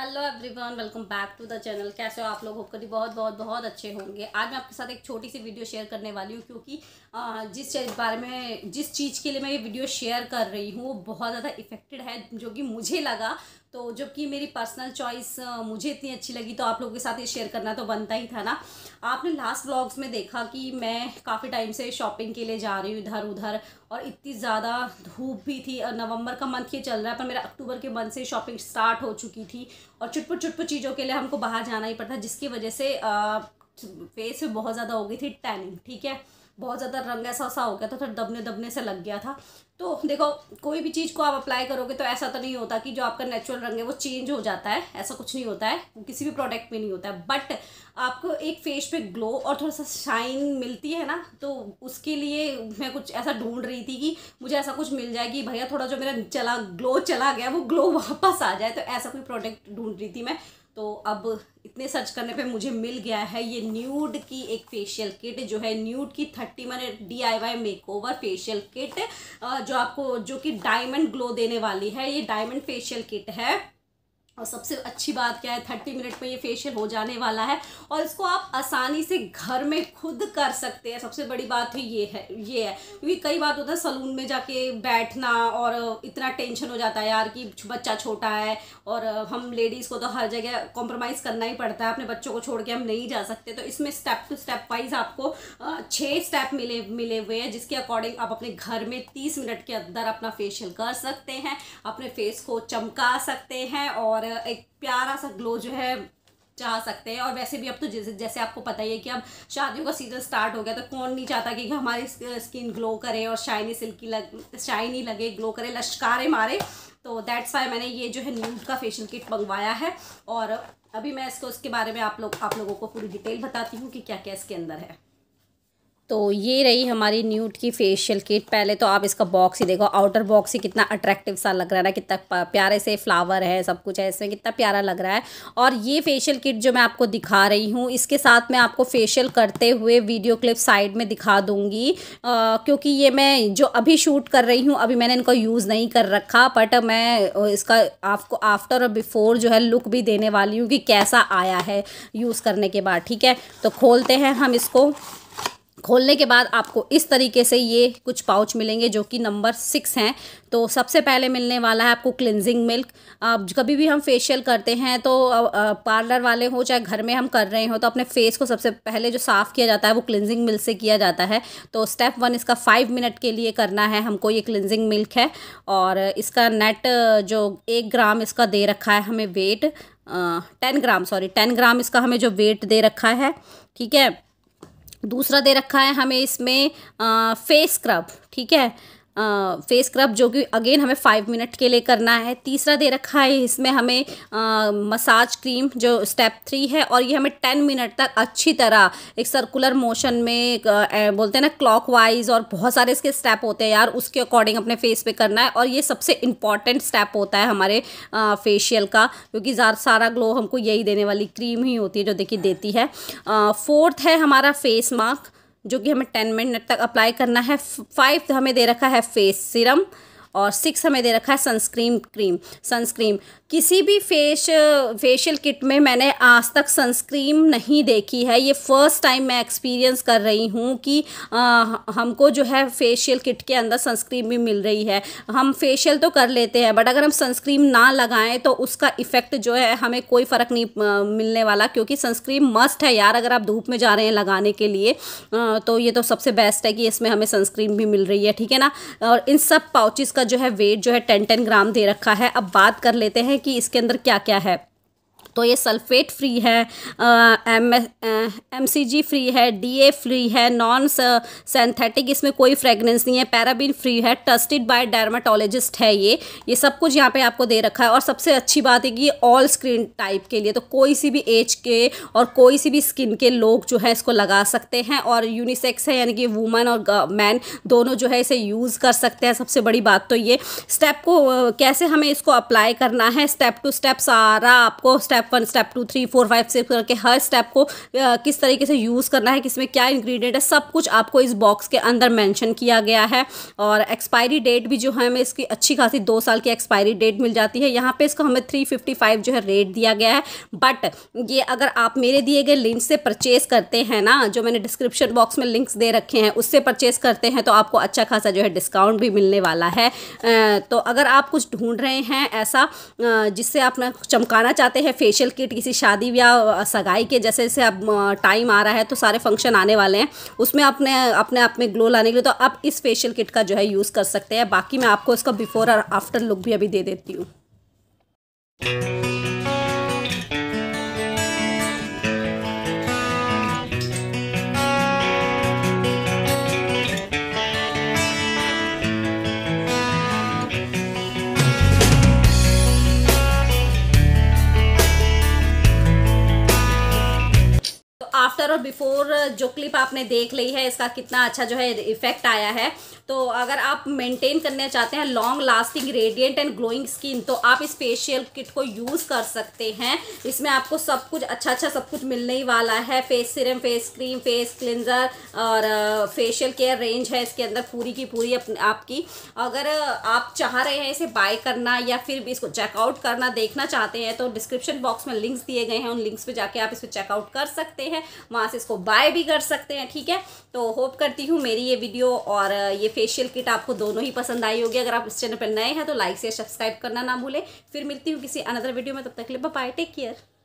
hello everyone welcome back to the channel कैसे हो आप लोग होकर बहुत बहुत बहुत अच्छे होंगे आज मैं आपके साथ एक छोटी सी वीडियो शेयर करने वाली हूँ क्योंकि जिस चीज बारे में जिस चीज़ के लिए मैं ये वीडियो शेयर कर रही हूँ वो बहुत ज़्यादा इफेक्टेड है जो कि मुझे लगा तो जबकि मेरी पर्सनल चॉइस मुझे इतनी अच्छी लगी तो आप लोगों के साथ ये शेयर करना तो बनता ही था ना आपने लास्ट ब्लॉग्स में देखा कि मैं काफ़ी टाइम से शॉपिंग के लिए जा रही हूँ इधर उधर और इतनी ज़्यादा धूप भी थी और नवंबर का मंथ ये चल रहा है पर मेरा अक्टूबर के मंथ से शॉपिंग स्टार्ट हो चुकी थी और चुटपुट चुटपुट चीज़ों के लिए हमको बाहर जाना ही पड़ता जिसकी वजह से फेस पे बहुत ज़्यादा हो गई थी टैनिंग ठीक है बहुत ज़्यादा रंग ऐसा सा हो गया था थोड़ा दबने दबने से लग गया था तो देखो कोई भी चीज़ को आप अप्लाई करोगे तो ऐसा तो नहीं होता कि जो आपका नेचुरल रंग है वो चेंज हो जाता है ऐसा कुछ नहीं होता है किसी भी प्रोडक्ट में नहीं होता है बट आपको एक फेस पे ग्लो और थोड़ा सा शाइन मिलती है ना तो उसके लिए मैं कुछ ऐसा ढूंढ रही थी कि मुझे ऐसा कुछ मिल जाए कि भैया थोड़ा जो मेरा चला ग्लो चला गया वो ग्लो वापस आ जाए तो ऐसा कोई प्रोडक्ट ढूंढ रही थी मैं तो अब इतने सर्च करने पे मुझे मिल गया है ये न्यूड की एक फेशियल किट जो है न्यूड की थर्टी मन D I Y makeover facial kit जो आपको जो कि डायमंड ग्लो देने वाली है ये डायमंड फेशियल किट है और सबसे अच्छी बात क्या है थर्टी मिनट में ये फेशियल हो जाने वाला है और इसको आप आसानी से घर में खुद कर सकते हैं सबसे बड़ी बात ही ये है ये है क्योंकि कई बात तो होता है सलून में जाके बैठना और इतना टेंशन हो जाता है यार कि बच्चा छोटा है और हम लेडीज़ को तो हर जगह कॉम्प्रोमाइज़ करना ही पड़ता है अपने बच्चों को छोड़ के हम नहीं जा सकते तो इसमें स्टेप टू स्टेप वाइज आपको छः स्टेप मिले मिले हुए हैं जिसके अकॉर्डिंग आप अपने घर में तीस मिनट के अंदर अपना फेशियल कर सकते हैं अपने फेस को चमका सकते हैं और एक प्यारा सा ग्लो जो है चाह सकते हैं और वैसे भी अब तो जैसे जैसे आपको पता ही है कि अब शादियों का सीज़न स्टार्ट हो गया तो कौन नहीं चाहता कि हमारी स्किन ग्लो करे और शाइनी सिल्की लग शाइनी लगे ग्लो करे लश्कारे मारे तो दैट्स वाई मैंने ये जो है न्यूज का फेशियल किट मंगवाया है और अभी मैं इसको उसके बारे में आप लोग आप लोगों को पूरी डिटेल बताती हूँ कि क्या क्या इसके अंदर है तो ये रही हमारी न्यूट की फेशियल किट पहले तो आप इसका बॉक्स ही देखो आउटर बॉक्स ही कितना अट्रैक्टिव सा लग रहा है ना कितना प्यारे से फ्लावर है सब कुछ है इसमें कितना प्यारा लग रहा है और ये फेशियल किट जो मैं आपको दिखा रही हूँ इसके साथ मैं आपको फेशियल करते हुए वीडियो क्लिप साइड में दिखा दूँगी क्योंकि ये मैं जो अभी शूट कर रही हूँ अभी मैंने इनको यूज़ नहीं कर रखा बट मैं इसका आपको आफ्टर और बिफोर जो है लुक भी देने वाली हूँ कि कैसा आया है यूज़ करने के बाद ठीक है तो खोलते हैं हम इसको खोलने के बाद आपको इस तरीके से ये कुछ पाउच मिलेंगे जो कि नंबर सिक्स हैं तो सबसे पहले मिलने वाला है आपको क्लिनजिंग मिल्क आप कभी भी हम फेशियल करते हैं तो पार्लर वाले हो चाहे घर में हम कर रहे हो तो अपने फेस को सबसे पहले जो साफ़ किया जाता है वो क्लिनजिंग मिल्क से किया जाता है तो स्टेप वन इसका फाइव मिनट के लिए करना है हमको ये क्लिनजिंग मिल्क है और इसका नेट जो एक ग्राम इसका दे रखा है हमें weight ten gram sorry ten gram इसका हमें जो वेट दे रखा है ठीक है दूसरा दे रखा है हमें इसमें फेस स्क्रब ठीक है फेस स्क्रब जो कि अगेन हमें फाइव मिनट के लिए करना है तीसरा दे रखा है इसमें हमें आ, मसाज क्रीम जो स्टेप थ्री है और ये हमें टेन मिनट तक अच्छी तरह एक सर्कुलर मोशन में आ, बोलते हैं ना क्लॉक वाइज और बहुत सारे इसके स्टेप होते हैं यार उसके अकॉर्डिंग अपने फेस पे करना है और ये सबसे इम्पॉर्टेंट स्टेप होता है हमारे आ, फेशियल का क्योंकि सारा ग्लो हमको यही देने वाली क्रीम ही होती है जो देखिए देती है फोर्थ है हमारा फेस मास्क जो कि हमें टेन मिनट तक अप्लाई करना है फाइव हमें दे रखा है फेस सिरम और सिक्स हमें दे रखा है सनस्क्रीन क्रीम सनस्क्रीन किसी भी फेश फेशियल किट में मैंने आज तक सनस्क्रीन नहीं देखी है ये फर्स्ट टाइम मैं एक्सपीरियंस कर रही हूँ कि आ, हमको जो है फेशियल किट के अंदर सनस्क्रीन भी मिल रही है हम फेशियल तो कर लेते हैं बट अगर हम सनस्क्रीन ना लगाएं तो उसका इफ़ेक्ट जो है हमें कोई फ़र्क नहीं आ, मिलने वाला क्योंकि सनस्क्रीन मस्ट है यार अगर आप धूप में जा रहे हैं लगाने के लिए आ, तो ये तो सबसे बेस्ट है कि इसमें हमें सनस्क्रीन भी मिल रही है ठीक है ना और इन सब पाउचेस इसका जो है वेट जो है टेन टेन ग्राम दे रखा है अब बात कर लेते हैं कि इसके अंदर क्या क्या है तो ये सल्फेट फ्री है एम सी जी फ्री है डी ए फ्री है नॉन सेंथेटिक इसमें कोई फ्रेगनेंस नहीं है पैराबिन फ्री है टेस्टेड बाय डर्माटोलॉजिस्ट है ये ये सब कुछ यहाँ पे आपको दे रखा है और सबसे अच्छी बात है कि ये ऑल स्क्रीन टाइप के लिए तो कोई सी भी एज के और कोई सी भी स्किन के लोग जो है इसको लगा सकते हैं और यूनिसेक्स है यानी कि वुमन और मैन दोनों जो है इसे यूज़ कर सकते हैं सबसे बड़ी बात तो ये स्टेप को कैसे हमें इसको अप्लाई करना है स्टेप टू स्टेप सारा आपको step one step two three four five six करके हर स्टेप को किस तरीके से यूज़ करना है किसमें क्या इंग्रेडिएंट है सब कुछ आपको इस बॉक्स के अंदर मेंशन किया गया है और एक्सपायरी डेट भी जो है हमें इसकी अच्छी खासी दो साल की एक्सपायरी डेट मिल जाती है यहाँ पर इसको हमें थ्री फिफ्टी फाइव जो है रेट दिया गया है बट ये अगर आप मेरे दिए गए लिंक से परचेज़ करते हैं ना जो मैंने डिस्क्रिप्शन बॉक्स में लिंक्स दे रखे हैं उससे परचेज़ करते हैं तो आपको अच्छा खासा जो है डिस्काउंट भी मिलने वाला है तो अगर आप कुछ ढूंढ रहे हैं ऐसा जिससे आप चमकाना चाहते हैं फेस फेशियल किट किसी शादी या सगाई के जैसे जैसे अब टाइम आ रहा है तो सारे फंक्शन आने वाले हैं उसमें अपने अपने आप में ग्लो लाने के लिए तो आप इस फेशियल किट का जो है यूज़ कर सकते हैं बाकी मैं आपको इसका बिफोर और आफ्टर लुक भी अभी दे देती हूँ बिफोर uh, जो क्लिप आपने देख ली है इसका कितना अच्छा जो है इफेक्ट आया है तो अगर आप मेंटेन करना चाहते हैं long lasting radiant and glowing skin तो आप इस फेशियल किट को यूज़ कर सकते हैं इसमें आपको सब कुछ अच्छा अच्छा सब कुछ मिलने ही वाला है face serum face cream face cleanser और फेशियल केयर रेंज है इसके अंदर पूरी की पूरी आपकी अगर uh, आप चाह रहे हैं इसे बाय करना या फिर भी इसको चेकआउट करना देखना चाहते हैं तो डिस्क्रिप्शन बॉक्स में लिंक्स दिए गए हैं उन लिंक्स पर जाके आप इसे चेकआउट कर सकते हैं वहाँ से इसको बाय भी कर सकते हैं ठीक है तो होप करती हूँ मेरी ये वीडियो और ये फेशियल किट आपको दोनों ही पसंद आई होगी अगर आप इस चैनल पर नए हैं तो लाइक से सब्सक्राइब करना ना भूलें फिर मिलती हूँ किसी अनदर वीडियो में तब तक लिए बाय टेक केयर